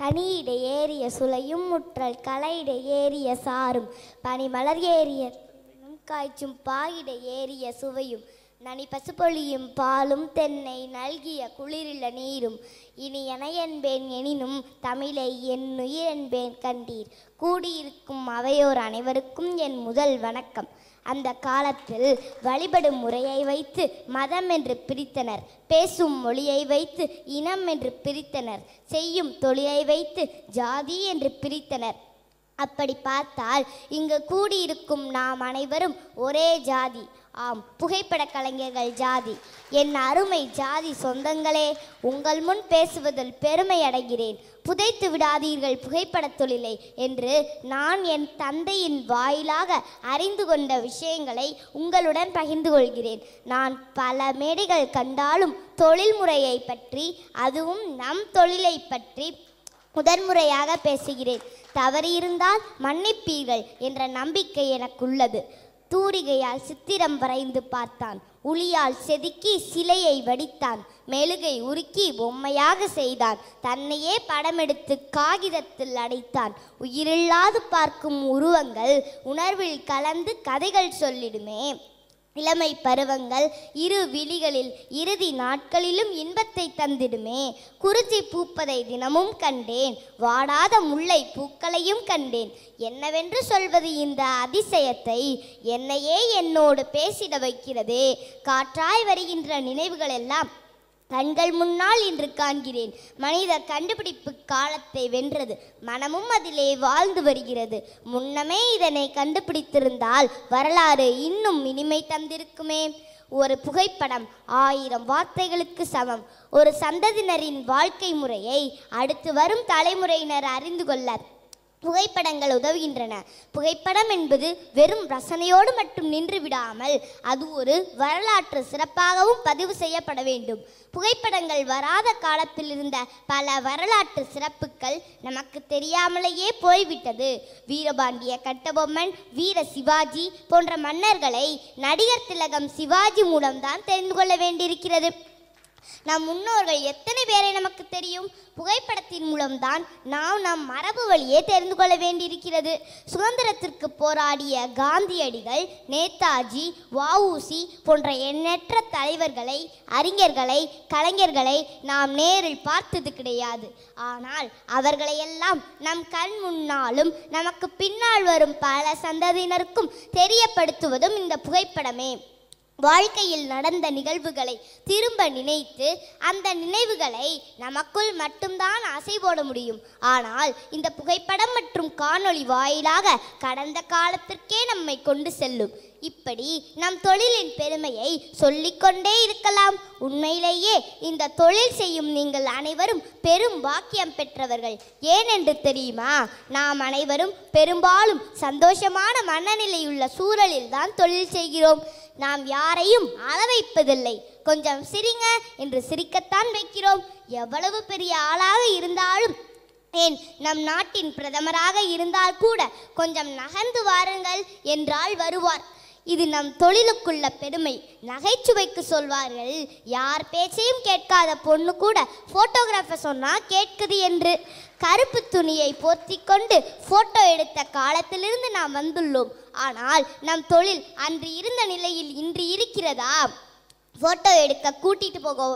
கனியிட ஏறிய சுளையும் முற்றல் கலையிட ஏறிய சாரும் பனிமலர் ஏறிய காய்ச்சும் பாயிட ஏறிய சுவையும் நனி பசுபொழியும் பாலும் தென்னை நல்கிய குளிரில நீரும் இனி என என்பேன் எனினும் தமிழை என் உயிரென்பேன் கண்டீர் கூடியிருக்கும் அவையோர் அனைவருக்கும் என் முதல் வணக்கம் அந்த காலத்தில் வழிபடும் முறையை வைத்து மதம் என்று பிரித்தனர் பேசும் மொழியை வைத்து இனம் என்று பிரித்தனர் செய்யும் தொழிலை வைத்து ஜாதி என்று பிரித்தனர் அப்படி பார்த்தால் இங்கு கூடியிருக்கும் நாம் அனைவரும் ஒரே ஜாதி ஆம் புகைப்பட கலைஞர்கள் ஜாதி என் அருமை ஜாதி சொந்தங்களே உங்கள் முன் பேசுவதில் பெருமை அடைகிறேன் புதைத்து விடாதீர்கள் புகைப்பட தொழிலை என்று நான் என் தந்தையின் வாயிலாக அறிந்து கொண்ட விஷயங்களை உங்களுடன் பகிர்ந்து கொள்கிறேன் நான் பல மேடைகள் கண்டாலும் தொழில்முறையை பற்றி அதுவும் நம் தொழிலை பற்றி முதன்முறையாக பேசுகிறேன் தவறியிருந்தால் மன்னிப்பீர்கள் என்ற நம்பிக்கை எனக்குள்ளது தூரிகையால் சித்திரம் வரைந்து பார்த்தான் உளியால் செதுக்கி சிலையை வடித்தான் மெழுகை உருக்கி பொம்மையாக செய்தான் தன்னையே படமெடுத்து காகிதத்தில் அடைத்தான் உயிரில்லாது பார்க்கும் உருவங்கள் உணர்வில் கலந்து கதைகள் சொல்லிடுமே இளமை பருவங்கள் இரு விழிகளில் இறுதி நாட்களிலும் இன்பத்தை தந்திடுமே குறிச்சி பூப்பதை தினமும் கண்டேன் வாடாத முல்லை பூக்களையும் கண்டேன் என்னவென்று சொல்வது இந்த அதிசயத்தை என்னையே என்னோடு பேசிட வைக்கிறதே காற்றாய் வருகின்ற நினைவுகள் எல்லாம் கண்கள் முன்னால் இன்று காண்கிறேன் மனித கண்டுபிடிப்பு காலத்தை வென்றது மனமும் அதிலே வாழ்ந்து வருகிறது முன்னமே இதனை கண்டுபிடித்திருந்தால் வரலாறு இன்னும் இனிமை தந்திருக்குமே ஒரு புகைப்படம் ஆயிரம் வார்த்தைகளுக்கு சமம் ஒரு சந்ததியினரின் வாழ்க்கை முறையை அடுத்து வரும் தலைமுறையினர் அறிந்து கொள்ள புகைப்படங்கள் உதவுகின்றன புகைப்படம் என்பது வெறும் ரசனையோடு மட்டும் நின்று விடாமல் அது ஒரு வரலாற்று சிறப்பாகவும் பதிவு செய்யப்பட வேண்டும் புகைப்படங்கள் வராத காலத்தில் இருந்த பல வரலாற்று சிறப்புகள் நமக்கு தெரியாமலேயே போய்விட்டது வீரபாண்டிய கட்டபொம்மன் வீர சிவாஜி போன்ற மன்னர்களை நடிகர் திலகம் சிவாஜி மூலம்தான் தெரிந்து கொள்ள வேண்டியிருக்கிறது நம் முன்னோர்கள் எத்தனை பேரை நமக்கு தெரியும் புகைப்படத்தின் மூலம்தான் நாம் நம் மரபு வழியே தெரிந்து கொள்ள வேண்டியிருக்கிறது சுதந்திரத்திற்கு போராடிய காந்தியடிகள் நேதாஜி வஉசி போன்ற எண்ணற்ற தலைவர்களை அறிஞர்களை கலைஞர்களை நாம் நேரில் பார்த்தது கிடையாது ஆனால் அவர்களையெல்லாம் நம் கண் முன்னாலும் நமக்கு பின்னால் வரும் பல சந்ததியினருக்கும் தெரியப்படுத்துவதும் இந்த புகைப்படமே வாழ்க்கையில் நடந்த நிகழ்வுகளை திரும்ப நினைத்து அந்த நினைவுகளை நமக்குள் மட்டும்தான் அசை போட முடியும் ஆனால் இந்த புகைப்படம் மற்றும் காணொளி வாயிலாக கடந்த காலத்திற்கே நம்மை கொண்டு செல்லும் இப்படி நம் தொழிலின் பெருமையை சொல்லிக்கொண்டே இருக்கலாம் உண்மையிலேயே இந்த தொழில் செய்யும் நீங்கள் அனைவரும் பெரும் வாக்கியம் பெற்றவர்கள் ஏனென்று தெரியுமா நாம் அனைவரும் பெரும்பாலும் சந்தோஷமான மனநிலையுள்ள சூழலில் தான் தொழில் செய்கிறோம் நாம் யாரையும் அளவைப்பதில்லை கொஞ்சம் சிரிங்க என்று சிரிக்கத்தான் வைக்கிறோம் எவ்வளவு பெரிய ஆளாக இருந்தாலும் ஏன் நம் நாட்டின் பிரதமராக இருந்தால் கூட கொஞ்சம் நகர்ந்து வாருங்கள் என்றால் வருவார் இது நம் தொழிலுக்குள்ள பெருமை நகைச்சுவைக்கு சொல்வார்கள் யார் பேச்சையும் கேட்காத பொண்ணு கூட ஃபோட்டோகிராஃபர் சொன்னால் கேட்குது என்று கருப்பு துணியை போர்த்தி கொண்டு ஃபோட்டோ எடுத்த காலத்திலிருந்து நாம் வந்துள்ளோம் ஆனால் நம் தொழில் அன்று இருந்த நிலையில் இன்று இருக்கிறதா ஃபோட்டோ எடுக்க கூட்டிட்டு போக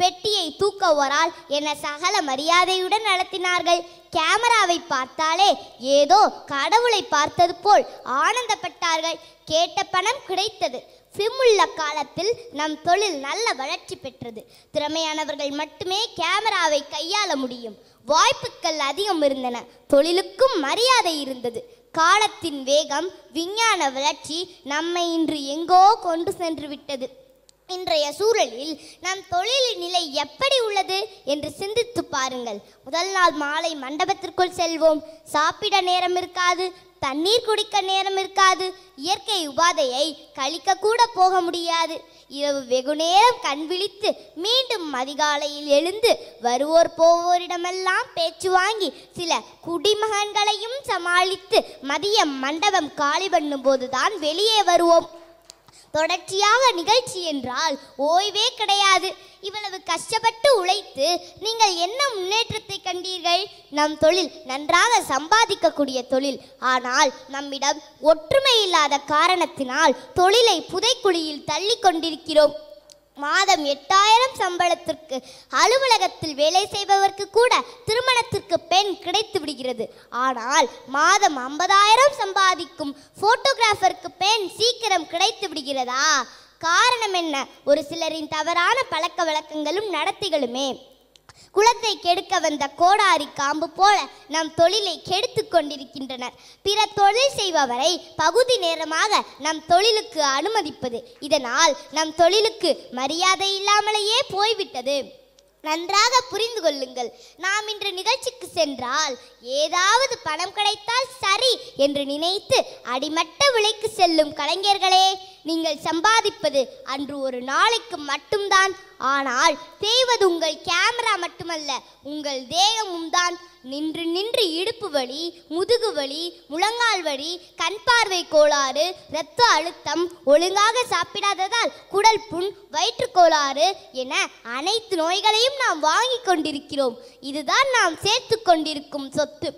பெட்டியை தூக்க என சகல மரியாதையுடன் நடத்தினார்கள் கேமராவை பார்த்தாலே ஏதோ கடவுளை பார்த்தது போல் ஆனந்தப்பட்டார்கள் கேட்ட பணம் கிடைத்தது சிம்முள்ள காலத்தில் நம் தொழில் நல்ல வளர்ச்சி பெற்றது திறமையானவர்கள் மட்டுமே கேமராவை கையாள முடியும் வாய்ப்புகள் அதிகம் இருந்தன தொழிலுக்கும் மரியாதை இருந்தது காலத்தின் வேகம் விஞ்ஞான வளர்ச்சி நம்மை இன்று எங்கோ கொண்டு சென்று விட்டது இன்றைய சூழலில் நம் தொழிலின் நிலை எப்படி உள்ளது என்று சிந்தித்து பாருங்கள் முதல் நாள் மாலை மண்டபத்திற்குள் செல்வோம் சாப்பிட நேரம் இருக்காது தண்ணீர் குடிக்க நேரம் இருக்காது இயற்கை உபாதையை கழிக்க கூட போக முடியாது இரவு வெகுநேரம் கண் விழித்து மீண்டும் அதிகாலையில் எழுந்து வருவோர் போவோரிடமெல்லாம் பேச்சு வாங்கி சில குடிமகன்களையும் சமாளித்து மதியம் மண்டபம் காலி பண்ணும்போதுதான் வெளியே வருவோம் தொடர்ச்சியாக நிகழ்ச்சி என்றால் ஓய்வே கிடையாது இவ்வளவு கஷ்டப்பட்டு உழைத்து நீங்கள் என்ன முன்னேற்றத்தை கண்டீர்கள் நம் தொழில் நன்றாக சம்பாதிக்கக்கூடிய தொழில் ஆனால் நம்மிடம் ஒற்றுமை இல்லாத காரணத்தினால் தொழிலை புதைக்குழியில் தள்ளி கொண்டிருக்கிறோம் மாதம் எட்டாயிரம் சம்பளத்திற்கு அலுவலகத்தில் வேலை செய்பவர்க்கு கூட திருமணத்திற்கு பெண் கிடைத்து விடுகிறது ஆனால் மாதம் ஐம்பதாயிரம் சம்பாதிக்கும் போட்டோகிராஃபருக்கு பெண் சீக்கிரம் கிடைத்து விடுகிறதா காரணம் என்ன ஒரு சிலரின் தவறான பழக்க வழக்கங்களும் நடத்திகளுமே குளத்தை கெடுக்க வந்த கோடாரி காம்பு போல நம் தொழிலை கெடுத்து கொண்டிருக்கின்றனர் பிற தொழில் செய்பவரை பகுதி நேரமாக நம் தொழிலுக்கு அனுமதிப்பது இதனால் நம் தொழிலுக்கு மரியாதை இல்லாமலேயே போய்விட்டது நன்றாக புரிந்து கொள்ளுங்கள் நாம் இன்று நிகழ்ச்சிக்கு சென்றால் ஏதாவது பணம் கிடைத்தால் சரி என்று நினைத்து அடிமட்ட விலைக்கு செல்லும் கலைஞர்களே நீங்கள் சம்பாதிப்பது அன்று ஒரு நாளைக்கு மட்டும்தான் ஆனால் செய்வது உங்கள் கேமரா மட்டுமல்ல உங்கள் தேகமும் தான் நின்று நின்று இடுப்பு வலி முதுகு வலி முழங்கால் வலி கண் பார்வை கோளாறு இரத்த அழுத்தம் ஒழுங்காக சாப்பிடாததால் குடல் புண் வயிற்று கோளாறு என அனைத்து நோய்களையும் நாம் வாங்கி கொண்டிருக்கிறோம் இதுதான் நாம் சேர்த்து கொண்டிருக்கும் சொத்து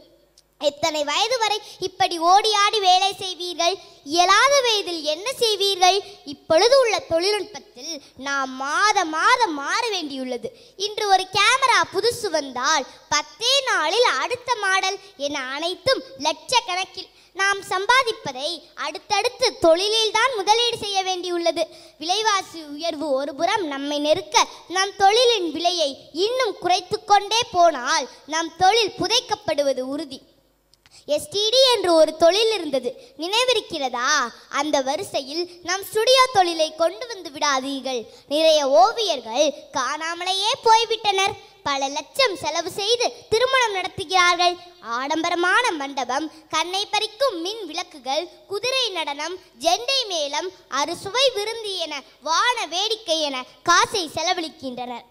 எத்தனை வயது வரை இப்படி ஓடி ஆடி வேலை செய்வீர்கள் இயலாத வயதில் என்ன செய்வீர்கள் இப்பொழுது உள்ள தொழில்நுட்பத்தில் நாம் மாத மாதம் மாற வேண்டியுள்ளது இன்று ஒரு கேமரா புதுசு வந்தால் பத்தே நாளில் அடுத்த மாடல் என அனைத்தும் லட்சக்கணக்கில் நாம் சம்பாதிப்பதை அடுத்தடுத்து தொழிலில் தான் முதலீடு செய்ய வேண்டியுள்ளது விலைவாசி உயர்வு ஒருபுறம் நம்மை நெருக்க நம் தொழிலின் விலையை இன்னும் குறைத்து கொண்டே போனால் நம் தொழில் புதைக்கப்படுவது உறுதி எஸ்டிடி என்று ஒரு தொழில் இருந்தது நினைவிருக்கிறதா அந்த வரிசையில் நம் ஸ்டுடியோ தொழிலை கொண்டு வந்து விடாதீர்கள் நிறைய ஓவியர்கள் காணாமலேயே போய்விட்டனர் பல லட்சம் செலவு செய்து திருமணம் நடத்துகிறார்கள் ஆடம்பரமான மண்டபம் கண்ணை பறிக்கும் மின் விளக்குகள் குதிரை நடனம் ஜெண்டை மேளம் அறுசுவை விருந்து என வான வேடிக்கை என காசை செலவழிக்கின்றனர்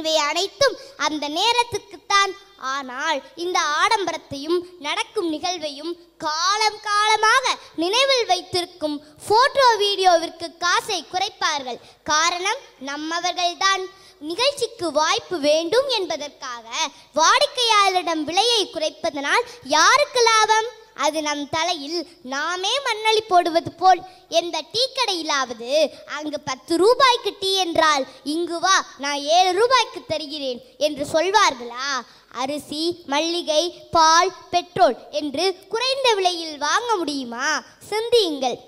இவை அனைத்தும் அந்த நேரத்துக்குத்தான் ஆனால் இந்த ஆடம்பரத்தையும் நடக்கும் நிகழ்வையும் காலம் காலமாக நினைவில் வைத்திருக்கும் போட்டோ வீடியோவிற்கு காசை குறைப்பார்கள் காரணம் நம்மவர்கள்தான் நிகழ்ச்சிக்கு வாய்ப்பு வேண்டும் என்பதற்காக வாடிக்கையாளரிடம் விலையை குறைப்பதனால் யாருக்கு லாபம் அது நம் தலையில் நாமே மண்ணளி போடுவது போல் எந்த டீ கடையிலாவது அங்கு பத்து ரூபாய்க்கு டீ என்றால் இங்கு வா நான் ஏழு ரூபாய்க்கு தருகிறேன் என்று சொல்வார்களா அரிசி மல்லிகை பால் பெட்ரோல் என்று குறைந்த விலையில் வாங்க முடியுமா சிந்தியுங்கள்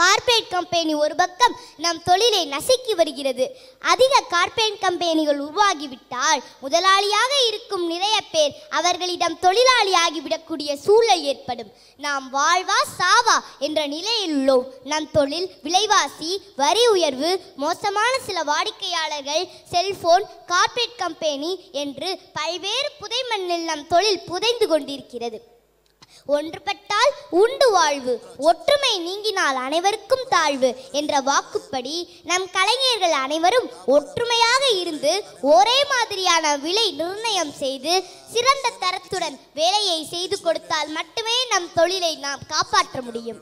கார்பரேட் கம்பெனி ஒரு பக்கம் நம் தொழிலை நசுக்கி வருகிறது அதிக கார்பரேட் கம்பெனிகள் உருவாகிவிட்டால் முதலாளியாக இருக்கும் நிறைய பேர் அவர்களிடம் தொழிலாளி ஆகிவிடக்கூடிய சூழல் ஏற்படும் நாம் வாழ்வா சாவா என்ற நிலையில் உள்ளோம் நம் தொழில் விலைவாசி வரி உயர்வு மோசமான சில வாடிக்கையாளர்கள் செல்போன் கார்பரேட் கம்பெனி என்று பல்வேறு புதைமண்ணில் நம் தொழில் புதைந்து கொண்டிருக்கிறது ஒன்றுபட்டால் உண்டு வாழ்வு ஒற்றுமை நீங்கினால் அனைவருக்கும் தாழ்வு என்ற வாக்குப்படி நம் கலைஞர்கள் அனைவரும் ஒற்றுமையாக இருந்து ஒரே மாதிரியான விலை நிர்ணயம் செய்து சிறந்த தரத்துடன் வேலையை செய்து கொடுத்தால் மட்டுமே நம் தொழிலை நாம் காப்பாற்ற முடியும்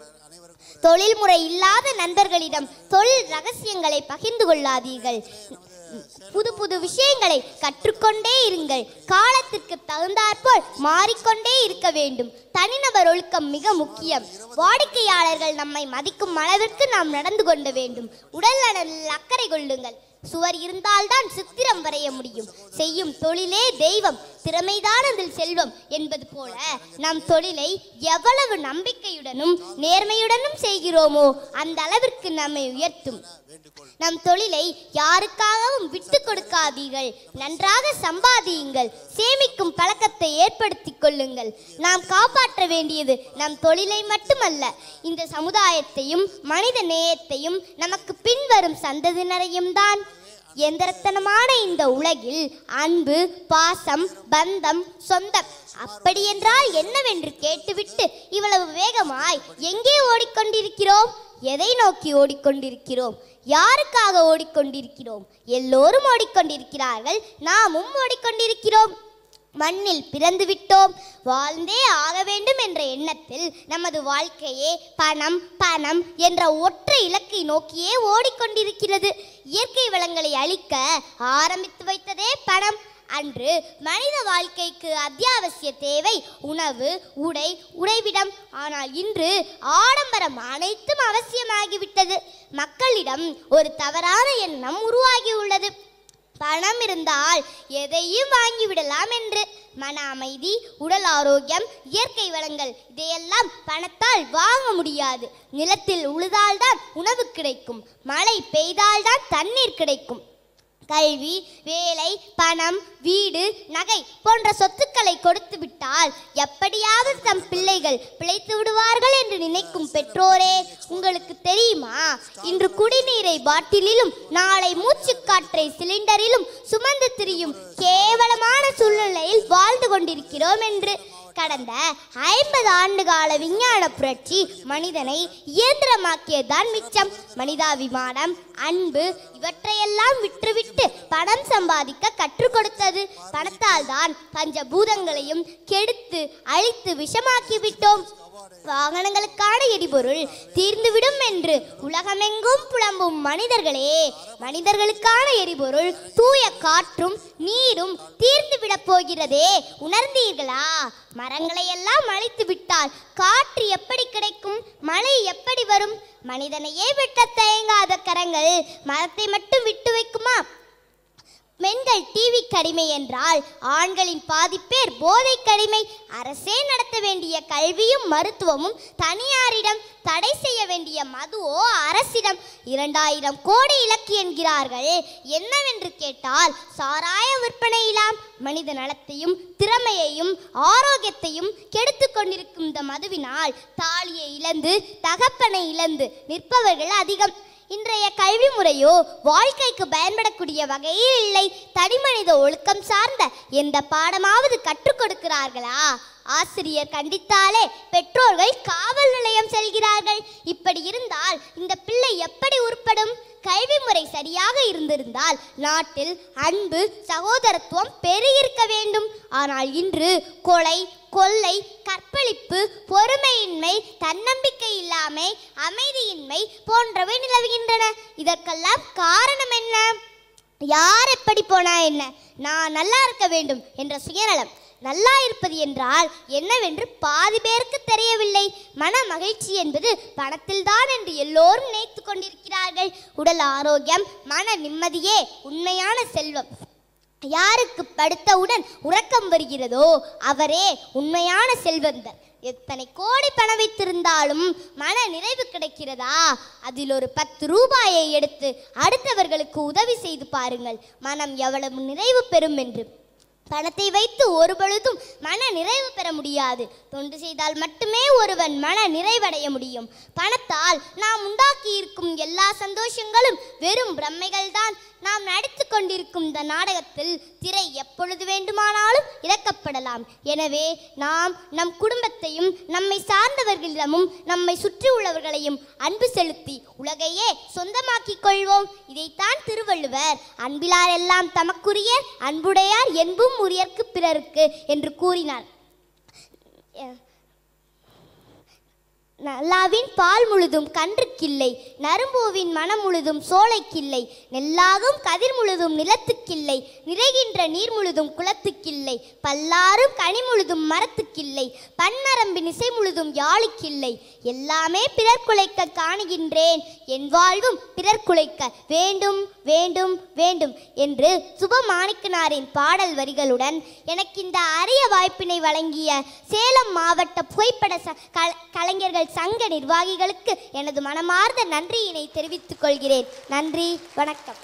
தொழில்முறை இல்லாத நண்பர்களிடம் தொழில் ரகசியங்களை பகிர்ந்து கொள்ளாதீர்கள் புது புது விஷயங்களை கற்றுக்கொண்டே இருங்கள் காலத்திற்கு தகுந்தாற்போல் மாறிக்கொண்டே இருக்க வேண்டும் தனிநபர் ஒழுக்கம் மிக முக்கியம் வாடிக்கையாளர்கள் நம்மை மதிக்கும் அளவிற்கு நாம் நடந்து கொண்ட வேண்டும் உடல் நலனில் அக்கறை கொள்ளுங்கள் சுவர் இருந்தால்தான் சித்திரம் வரைய முடியும் செய்யும் தொழிலே தெய்வம் திறமைதான் அதில் செல்வம் என்பது போல நம் தொழிலை எவ்வளவு நம்பிக்கையுடனும் நேர்மையுடனும் செய்கிறோமோ அந்த அளவிற்கு நம்மை உயர்த்தும் நம் தொழிலை யாருக்காகவும் விட்டு கொடுக்காதீர்கள் நன்றாக சம்பாதியுங்கள் சேமிக்கும் பழக்கத்தை ஏற்படுத்திக் கொள்ளுங்கள் நாம் காப்பாற்ற வேண்டியது நம் தொழிலை மட்டுமல்ல இந்த சமுதாயத்தையும் மனித நேயத்தையும் நமக்கு பின்வரும் சந்ததியினரையும் தான் எந்திரத்தனமான இந்த உலகில் அன்பு பாசம் பந்தம் சொந்தம் அப்படி என்றால் என்னவென்று கேட்டுவிட்டு இவ்வளவு வேகமாய் எங்கே ஓடிக்கொண்டிருக்கிறோம் எதை நோக்கி ஓடிக்கொண்டிருக்கிறோம் யாருக்காக ஓடிக்கொண்டிருக்கிறோம் எல்லோரும் ஓடிக்கொண்டிருக்கிறார்கள் நாமும் ஓடிக்கொண்டிருக்கிறோம் மண்ணில் பிறந்து விட்டோம் வாழ்ந்தே ஆக வேண்டும் என்ற எண்ணத்தில் நமது வாழ்க்கையே பணம் பணம் என்ற ஒற்றை இலக்கை நோக்கியே ஓடிக்கொண்டிருக்கிறது இயற்கை வளங்களை அழிக்க ஆரம்பித்து வைத்ததே பணம் அன்று மனித வாழ்க்கைக்கு அத்தியாவசிய தேவை உணவு உடை உடைவிடம் ஆனால் இன்று ஆடம்பரம் அனைத்தும் அவசியமாகிவிட்டது மக்களிடம் ஒரு தவறான எண்ணம் உருவாகியுள்ளது பணம் இருந்தால் எதையும் வாங்கிவிடலாம் என்று மன அமைதி உடல் ஆரோக்கியம் இயற்கை வளங்கள் இதையெல்லாம் பணத்தால் வாங்க முடியாது நிலத்தில் உழுதால்தான் உணவு கிடைக்கும் மழை பெய்தால்தான் தண்ணீர் கிடைக்கும் கல்வி வேலை பணம் வீடு நகை போன்ற சொத்துக்களை கொடுத்து விட்டால் எப்படியாவது தம் பிள்ளைகள் பிழைத்து விடுவார்கள் என்று நினைக்கும் பெற்றோரே உங்களுக்கு தெரியுமா இன்று குடிநீரை பாட்டிலிலும் நாளை மூச்சுக்காற்றை சிலிண்டரிலும் சுமந்து திரியும் கேவலமான சூழ்நிலையில் வாழ்ந்து கொண்டிருக்கிறோம் என்று கடந்த ஐம்பது ஆண்டு கால விஞ்ஞான புரட்சி மனிதனை இயந்திரமாக்கியதுதான் மிச்சம் மனிதாபிமானம் அன்பு இவற்றையெல்லாம் விற்றுவிட்டு பணம் சம்பாதிக்க கற்றுக் கொடுத்தது பணத்தால் தான் பஞ்ச பூதங்களையும் கெடுத்து அழித்து விஷமாக்கிவிட்டோம் வாகனங்களுக்கான எரிபொருள் தீர்ந்துவிடும் என்று உலகமெங்கும் புலம்பும் மனிதர்களே மனிதர்களுக்கான எரிபொருள் தூய காற்றும் நீரும் தீர்ந்து விடப் போகிறதே உணர்ந்தீர்களா மரங்களை எல்லாம் அழித்து விட்டால் காற்று எப்படி கிடைக்கும் மழை எப்படி வரும் மனிதனையே வெட்ட தயங்காத கரங்கள் மரத்தை மட்டும் விட்டு வைக்குமா பெண்கள் டிவி கடிமை என்றால் ஆண்களின் பாதிப்பேர் போதை கடிமை அரசே நடத்த வேண்டிய கல்வியும் மருத்துவமும் தனியாரிடம் தடை செய்ய வேண்டிய மதுவோ அரசிடம் இரண்டாயிரம் கோடி இலக்கு என்கிறார்கள் என்னவென்று கேட்டால் சாராய விற்பனையிலாம் மனித நலத்தையும் திறமையையும் ஆரோக்கியத்தையும் கெடுத்து கொண்டிருக்கும் இந்த மதுவினால் தாலியை இழந்து தகப்பனை இழந்து நிற்பவர்கள் அதிகம் இன்றைய கல்வி முறையோ வாழ்க்கைக்கு பயன்படக்கூடிய வகையில் இல்லை தனிமனித ஒழுக்கம் சார்ந்த எந்த பாடமாவது கற்றுக் கொடுக்கிறார்களா ஆசிரியர் கண்டித்தாலே பெற்றோர்கள் காவல் நிலையம் செல்கிறார்கள் இப்படி இருந்தால் இந்த பிள்ளை எப்படி உருப்படும் கல்வி முறை சரியாக இருந்திருந்தால் நாட்டில் அன்பு சகோதரத்துவம் பெருகிருக்க வேண்டும் ஆனால் இன்று கொலை கொள்ளை கற்பழிப்பு பொறுமையின்மை தன்னம்பிக்கை இல்லாமை அமைதியின்மை போன்றவை நிலவுகின்றன இதற்கெல்லாம் காரணம் என்ன யார் எப்படி போனா என்ன நான் நல்லா இருக்க வேண்டும் என்ற சுயநலம் நல்லா இருப்பது என்றால் என்னவென்று பாதி பேருக்கு தெரியவில்லை மன மகிழ்ச்சி என்பது பணத்தில்தான் என்று எல்லோரும் நினைத்து கொண்டிருக்கிறார்கள் உடல் ஆரோக்கியம் மன நிம்மதியே உண்மையான செல்வம் யாருக்கு படுத்தவுடன் உறக்கம் வருகிறதோ அவரே உண்மையான செல்வந்தர் எத்தனை கோடி பணம் வைத்திருந்தாலும் மன நிறைவு கிடைக்கிறதா அதில் ஒரு பத்து ரூபாயை எடுத்து அடுத்தவர்களுக்கு உதவி செய்து பாருங்கள் மனம் எவ்வளவு நிறைவு பெறும் என்று பணத்தை வைத்து ஒரு பொழுதும் மன நிறைவு பெற முடியாது தொண்டு செய்தால் மட்டுமே ஒருவன் மன நிறைவடைய முடியும் பணத்தால் நாம் உண்டாக்கி இருக்கும் எல்லா சந்தோஷங்களும் வெறும் பிரம்மைகள் தான் நாம் நடித்து கொண்டிருக்கும் இந்த நாடகத்தில் திரை எப்பொழுது வேண்டுமானாலும் இறக்கப்படலாம் எனவே நாம் நம் குடும்பத்தையும் நம்மை சார்ந்தவர்களிடமும் நம்மை சுற்றி உள்ளவர்களையும் அன்பு செலுத்தி உலகையே சொந்தமாக்கிக் கொள்வோம் இதைத்தான் திருவள்ளுவர் அன்பிலார் எல்லாம் தமக்குரிய அன்புடையார் என்பும் உரியர்க்கு பிறருக்கு என்று கூறினார் நல்லாவின் பால் முழுதும் கன்றுக்கில்லை நரும்பூவின் மனம் முழுதும் சோலைக்கில்லை நெல்லாகும் கதிர் முழுதும் நிலத்துக்கில்லை நிறைகின்ற நீர் முழுதும் குளத்துக்கில்லை பல்லாரும் கனி முழுதும் மரத்துக்கில்லை பன்மரம்பின் இசை முழுதும் யாழுக்கில்லை எல்லாமே பிறர் குலைக்க காணுகின்றேன் என் வாழ்வும் பிறர் குலைக்க வேண்டும் வேண்டும் வேண்டும் என்று சுபமாணிக்கனாரின் பாடல் வரிகளுடன் எனக்கு இந்த அரிய வாய்ப்பினை வழங்கிய சேலம் மாவட்ட புகைப்பட கலைஞர்கள் சங்க நிர்வாகிகளுக்கு எனது மனமார்ந்த நன்றியினை தெரிவித்துக் கொள்கிறேன் நன்றி வணக்கம்